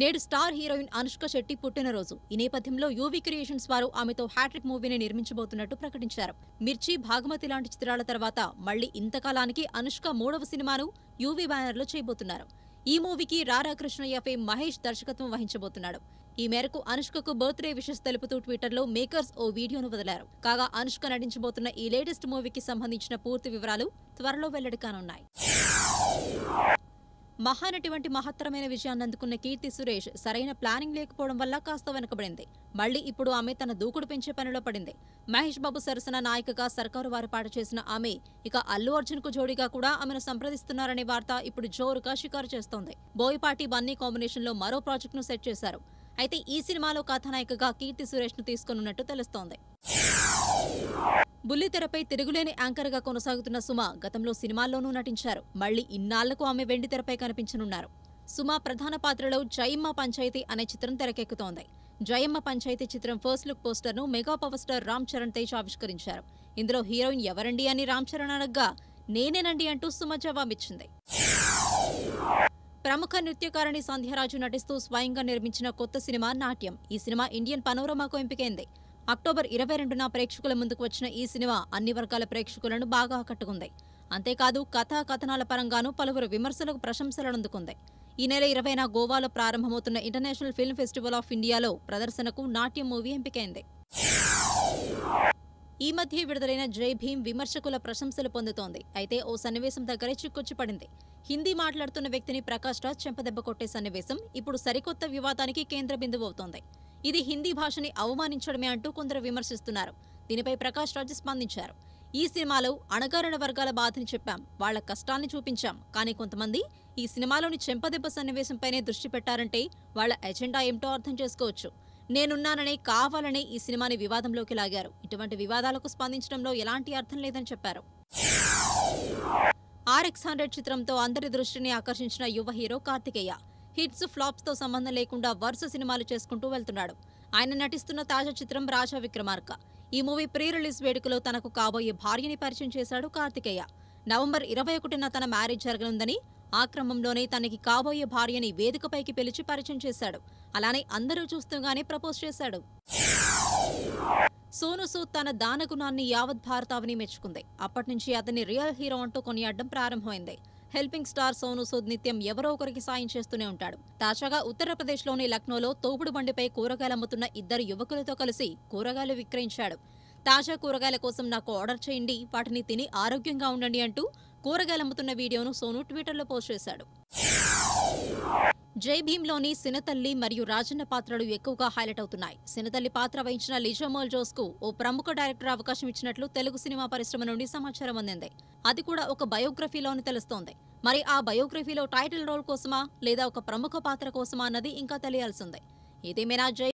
నేడు star heroine Anushka Shetty పుట్టినరోజు ఈ నేపథ్యంలో యూవీ క్రియేషన్స్ వారు ఆమెతో హ్యాట్రిక్ మూవీని నిర్మించబోతున్నట్టు ప్రకటించారు మిర్చి భాగమతి లాంటి చిత్రాల తర్వాత మళ్లీ ఇంతకాలానికి అనుష్క మూడవ సినిమాను యూవీ బ్యానర్లో చేయబోతున్నారు ఈ మూవీకి రారాకృష్ణయ్య ఫేమ్ మహేష్ దర్శకత్వం వహించబోతున్నాడు ఈ మేరకు అనుష్కకు బర్త్డే విషెస్ తెలుపుతూ ట్విట్టర్లో మేకర్స్ ఓ వీడియోను వదిలారు కాగా అనుష్క నటించబోతున్న ఈ లేటెస్ట్ మూవీకి సంబంధించిన పూర్తి వివరాలు త్వరలో వెల్లడి కానున్నాయి మహానటి వంటి మహత్తరమైన విజయాన్ని అందుకున్న కీర్తి సురేష్ సరైన ప్లానింగ్ లేకపోవడం వల్ల కాస్త వెనకబడింది మళ్లీ ఇప్పుడు ఆమె తన దూకుడు పెంచే పనిలో పడింది మహేష్ బాబు సరసన నాయకగా సర్కారు వారి పాట చేసిన ఆమె ఇక అల్లు అర్జున్ కు జోడీగా కూడా ఆమెను సంప్రదిస్తున్నారనే వార్త ఇప్పుడు జోరుగా షికారు చేస్తోంది బోయపాటి బన్నీ కాంబినేషన్ లో మరో ప్రాజెక్ట్ ను సెట్ చేశారు అయితే ఈ సినిమాలో కథానాయికగా కీర్తి సురేష్ ను తీసుకున్నట్టు తెలుస్తోంది బుల్లితెరపై తిరుగులేని యాంకర్ గా కొనసాగుతున్న సుమ గతంలో సినిమాల్లోనూ నటించారు మళ్లీ ఇన్నాళ్లకు ఆమె వెండి తెరపై కనిపించనున్నారు సుమ ప్రధాన పాత్రలో జయమ్మ పంచాయతీ అనే చిత్రం తెరకెక్కుతోంది జయమ్మ పంచాయతీ చిత్రం ఫస్ట్ లుక్ పోస్టర్ను mega power star Ram Charan Tej ఆవిష్కరించారు ఇందులో హీరోయిన్ ఎవరండి అని రామ్ చరణ్ అనగా నేనేనండి అంటూ సుమ జవాబిచ్చింది ప్రముఖ నృత్యకారిణి సంధ్యరాజు నటిస్తూ స్వయంగా నిర్మించిన కొత్త సినిమా నాట్యం ఈ సినిమా ఇండియన్ పనోరమాకు ఎంపికైంది అక్టోబర్ ఇరవై రెండున ప్రేక్షకుల ముందుకు వచ్చిన ఈ సినిమా అన్ని వర్గాల ప్రేక్షకులను బాగా ఆకట్టుకుంది అంతేకాదు కథా కథనాల పరంగానూ పలువురు విమర్శలకు ప్రశంసలను అందుకుంది ఈ నెల ఇరవైన గోవాలో ప్రారంభమవుతున్న ఇంటర్నేషనల్ ఫిల్మ్ ఫెస్టివల్ ఆఫ్ ఇండియాలో ప్రదర్శనకు నాట్యం మూవీ ఎంపికైంది ఈ మధ్య విడుదలైన జై భీమ్ విమర్శకుల ప్రశంసలు పొందుతోంది అయితే ఓ సన్నివేశం దగ్గరే పడింది హిందీ మాట్లాడుతున్న వ్యక్తిని ప్రకాష్ రాజ్ చెంపదెబ్బ కొట్టే సన్నివేశం ఇప్పుడు సరికొత్త వివాదానికి కేంద్ర బిందువు అవుతోంది ఇది హిందీ భాషని అవమానించడమే అంటూ కొందరు విమర్శిస్తున్నారు దీనిపై ప్రకాష్ రాజ్ స్పందించారు ఈ సినిమాలో అణగారిన వర్గాల బాధని చెప్పాం వాళ్ల కష్టాన్ని చూపించాం కానీ కొంతమంది ఈ సినిమాలోని చెంపదెబ్బ సన్నివేశంపైనే దృష్టి పెట్టారంటే వాళ్ల ఎజెండా ఏమిటో అర్థం చేసుకోవచ్చు నేనున్నాననే కావాలనే ఈ సినిమాని వివాదంలోకి లాగారు ఇటువంటి వివాదాలకు స్పందించడంలో ఎలాంటి అర్థం లేదని చెప్పారు ఆర్ఎక్స్ హండ్రెడ్ చిత్రంతో అందరి దృష్టిని ఆకర్షించిన యువ హీరో కార్తికేయ హిట్స్ ఫ్లాప్స్ తో సంబంధం లేకుండా వరుస సినిమాలు చేసుకుంటూ వెళ్తున్నాడు ఆయన నటిస్తున్న తాజా చిత్రం రాజా విక్రమార్క ఈ మూవీ ప్రీ రిలీజ్ వేడుకలో తనకు కాబోయే భార్యని పరిచయం చేశాడు కార్తికేయ నవంబర్ ఇరవై ఒకటిన తన మ్యారేజ్ జరగనుందని ఆ క్రమంలోనే తనకి కాబోయే భార్యని వేదికపైకి పిలిచి పరిచయం చేశాడు అలానే అందరూ చూస్తూగానే ప్రపోజ్ చేశాడు సోను సూద్ తన దానగుణాన్ని యావత్ భారతావని మెచ్చుకుంది అప్పటి నుంచి అతన్ని రియల్ హీరో అంటూ కొనియాడడం ప్రారంభమైంది హెల్పింగ్ స్టార్ సోను సూద్ నిత్యం ఎవరో ఒకరికి సాయం చేస్తూనే ఉంటాడు తాజాగా ఉత్తరప్రదేశ్లోని లక్నోలో తోపుడు బండిపై కూరగాయలు అమ్ముతున్న ఇద్దరు యువకులతో కలిసి కూరగాయలు విక్రయించాడు తాజా కూరగాయల కోసం నాకు ఆర్డర్ చేయండి వాటిని తిని ఆరోగ్యంగా ఉండండి అంటూ కూరగాయలు అమ్ముతున్న వీడియోను సోను ట్విట్టర్లో పోస్ట్ చేశాడు జై భీమ్లోని సినతల్లి మరియు రాజన్న పాత్రలు ఎక్కువగా హైలైట్ అవుతున్నాయి సినతల్లి పాత్ర వహించిన లిజోమోల్ జోస్ కు ఓ ప్రముఖ డైరెక్టర్ అవకాశం ఇచ్చినట్లు తెలుగు సినిమా పరిశ్రమ నుండి సమాచారం అందింది అది కూడా ఒక బయోగ్రఫీలోని తెలుస్తోంది మరి ఆ బయోగ్రఫీలో టైటిల్ రోల్ కోసమా లేదా ఒక ప్రముఖ పాత్ర కోసమా అన్నది ఇంకా తెలియాల్సిందే ఇదేమైనా జై